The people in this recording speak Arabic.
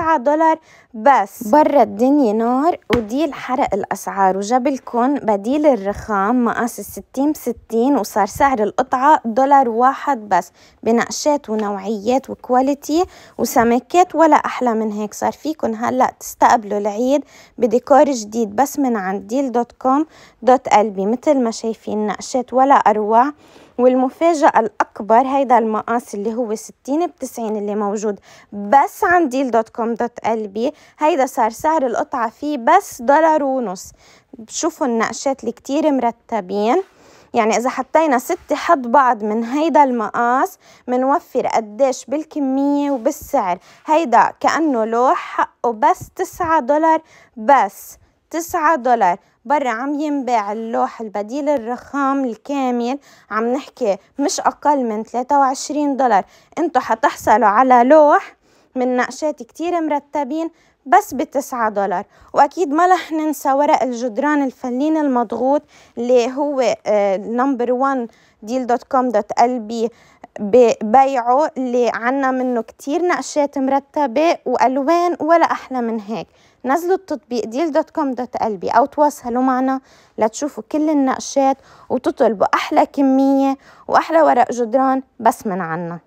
دولار بس برا الدنيا نار وديل حرق الأسعار وجاب لكم بديل الرخام مقاس الستين 60 وصار سعر القطعة دولار واحد بس بنقشات ونوعيات وكواليتي وسمكات ولا أحلى من هيك صار فيكن هلأ تستقبلوا العيد بديكور جديد بس من عند ديل دوت كوم دوت قلبي مثل ما شايفين نقشات ولا أروع والمفاجأة الأكبر هيدا المقاس اللي هو 60 بتسعين اللي موجود بس عن ديل دوت كوم دوت قلبي هيدا صار سعر القطعة فيه بس دولار ونص بشوفوا النقشات اللي كتير مرتبين يعني إذا حطينا ستة حد بعض من هيدا المقاس منوفر قديش بالكمية وبالسعر هيدا كأنه لوح حقه بس تسعة دولار بس تسعة دولار برا عم ينباع اللوح البديل الرخام الكامل عم نحكي مش أقل من ثلاثة وعشرين دولار انتو حتحصلوا على لوح من نقشات كتير مرتبين بس بتسعة دولار وأكيد ما رح ننسى ورق الجدران الفلين المضغوط اللي هو نمبر وان ديل دوت كوم دوت قلبي ببيعه اللي عنا منه كتير نقشات مرتبة وألوان ولا أحلى من هيك نزلوا التطبيق ديل دوت كوم دوت قلبي أو تواصلوا معنا لتشوفوا كل النقشات وتطلبوا أحلى كمية وأحلى ورق جدران بس من عنا